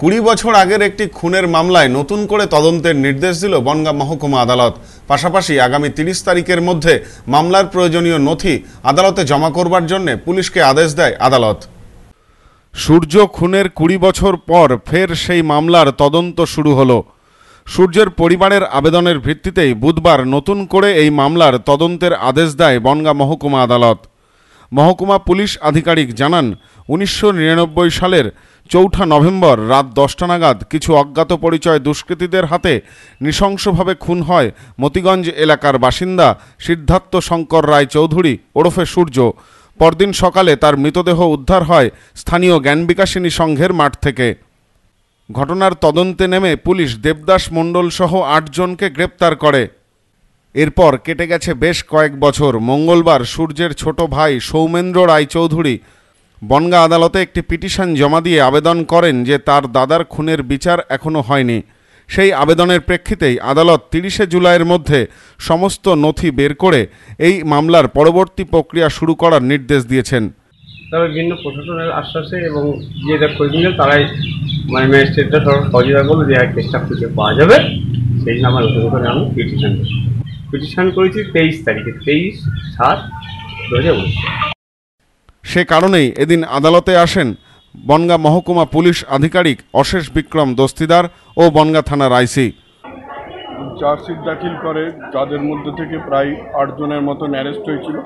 কুড়ি বছর আগের একটি খুনের মামলায় নতুন করে তদন্তের নির্দেশ দিল বনগাঁ মহকুমা আদালত পাশাপাশি আগামী তিরিশ তারিখের মধ্যে মামলার প্রয়োজনীয় নথি আদালতে জমা করবার জন্য পুলিশকে আদেশ দেয় আদালত সূর্য খুনের কুড়ি বছর পর ফের সেই মামলার তদন্ত শুরু হলো সূর্যের পরিবারের আবেদনের ভিত্তিতেই বুধবার নতুন করে এই মামলার তদন্তের আদেশ দেয় বনগাঁ মহকুমা আদালত মহকুমা পুলিশ আধিকারিক জানান উনিশশো সালের চৌঠা নভেম্বর রাত দশটা নাগাদ কিছু অজ্ঞাত পরিচয় দুষ্কৃতীদের হাতে নৃশংসভাবে খুন হয় মতিগঞ্জ এলাকার বাসিন্দা সিদ্ধার্থ শঙ্কর রায় চৌধুরী ওরফে সূর্য পরদিন সকালে তার মৃতদেহ উদ্ধার হয় স্থানীয় জ্ঞানবিকাশিনী সংঘের মাঠ থেকে ঘটনার তদন্তে নেমে পুলিশ দেবদাস মণ্ডলসহ আটজনকে গ্রেপ্তার করে এরপর কেটে গেছে বেশ কয়েক বছর মঙ্গলবার সূর্যের ছোট ভাই সৌমেন্দ্র রায় চৌধুরী বনগা আদালতে একটি পিটিশন জমা দিয়ে আবেদন করেন যে তার দাদার খুনের বিচার এখনও হয়নি সেই আবেদনের প্রেক্ষিতেই আদালত তিরিশে জুলাইয়ের মধ্যে সমস্ত নথি বের করে এই মামলার পরবর্তী প্রক্রিয়া শুরু করার নির্দেশ দিয়েছেন তবে বিভিন্ন প্রশাসনের আশ্বাসে এবং যে যা খোঁজছিল তারাই মানে ম্যাজিস্ট্রেটরা সব সহযোগিতা করলো যে আর কেসটা খুঁজে পাওয়া যাবে সেই জন্য আমার নতুন করে আমি পিটিশন পিটিশন করেছি তেইশ তারিখে তেইশ সাত দু সে কারণেই এদিন আদালতে আসেন বনগা মহকুমা পুলিশ আধিকারিক অশেষ বিক্রম দস্তিদার ও বনগা থানার আইসি চার্জশিট দাখিল করে যাদের মধ্যে থেকে প্রায় আটজনের মতন অ্যারেস্ট হয়েছিল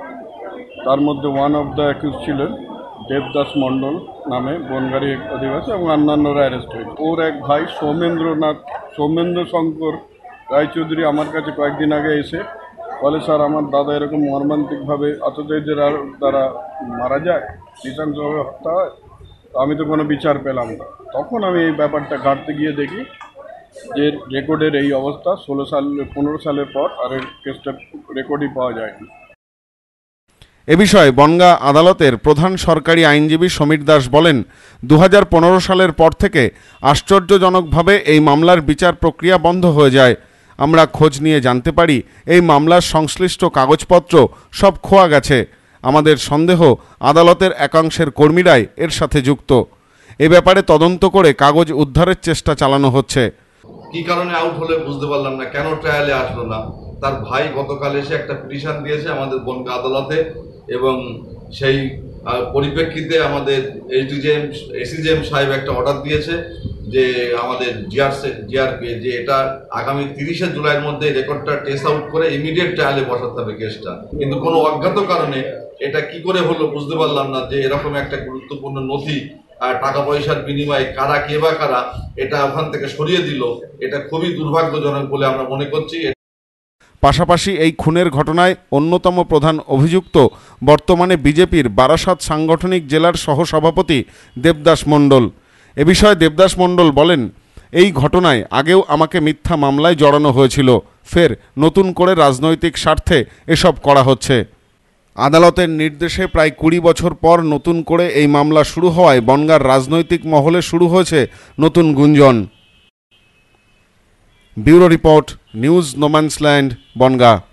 তার মধ্যে ওয়ান অফ দ্য অ্যাকিউজ ছিলেন দেবদাস মণ্ডল নামে বনগাড়ি অধিবাসী এবং অন্যান্যরা অ্যারেস্ট হয়েছে ওর এক ভাই সৌমেন্দ্রনাথ সৌমেন্দ্র শঙ্কর রায়চৌধুরী আমার কাছে কয়েকদিন আগে এসে বলে স্যার আমার দাদা এরকম মর্মান্তিকভাবে আততায়ীদের দ্বারা মারা যায় নিতান্তভাবে হত্যা হয় আমি তো কোনো বিচার পেলাম না তখন আমি এই ব্যাপারটা ঘাটতে গিয়ে দেখি যে রেকর্ডের এই অবস্থা ষোলো সাল পনেরো সালের পর আর এই কেসটা রেকর্ডই পাওয়া যায়নি এ বিষয়ে বনগা আদালতের প্রধান সরকারি আইনজীবী সমীর দাস বলেন দু সালের পর থেকে আশ্চর্যজনকভাবে এই মামলার বিচার প্রক্রিয়া বন্ধ হয়ে যায় আমরা খোঁজ নিয়ে জানতে পারি এই মামলার সংশ্লিষ্ট কাগজপত্র সব খোয়া গেছে আমাদের সন্দেহ আদালতের একাংশের কর্মীরাই এর সাথে যুক্ত এ ব্যাপারে তদন্ত করে কাগজ উদ্ধারের চেষ্টা চালানো হচ্ছে কি কারণে আউট হলে বুঝতে পারলাম না কেন ট্রায়ালে আসলো না তার ভাই গতকাল এসে একটা পিটিশন দিয়েছে আমাদের বনকে আদালতে এবং সেই পরিপ্রেক্ষিতে আমাদের এইচডিজেএম এসিজেএম সাহেব একটা অর্ডার দিয়েছে যে আমাদের জিআরসে জিআরপি যে এটা আগামী তিরিশে জুলাইয়ের মধ্যে রেকর্ডটা টেস্ট আউট করে ইমিডিয়েট ট্রায়ালে বসাতে হবে কেসটা কিন্তু কোনো অজ্ঞাত কারণে এটা কি করে হলো বুঝতে পারলাম না যে এরকম একটা গুরুত্বপূর্ণ নথি আর টাকা পয়সার বিনিময়ে কারা কে বা কারা এটা ওখান থেকে সরিয়ে দিল এটা খুবই দুর্ভাগ্যজনক বলে আমরা মনে করছি পাশাপাশি এই খুনের ঘটনায় অন্যতম প্রধান অভিযুক্ত বর্তমানে বিজেপির বারাসাত সাংগঠনিক জেলার সহসভাপতি দেবদাস মণ্ডল এ বিষয়ে দেবদাস মণ্ডল বলেন এই ঘটনায় আগেও আমাকে মিথ্যা মামলায় জড়ানো হয়েছিল ফের নতুন করে রাজনৈতিক স্বার্থে এসব করা হচ্ছে আদালতের নির্দেশে প্রায় কুড়ি বছর পর নতুন করে এই মামলা শুরু হওয়ায় বনগার রাজনৈতিক মহলে শুরু হয়েছে নতুন গুঞ্জন bureau report news no man's land Bongaon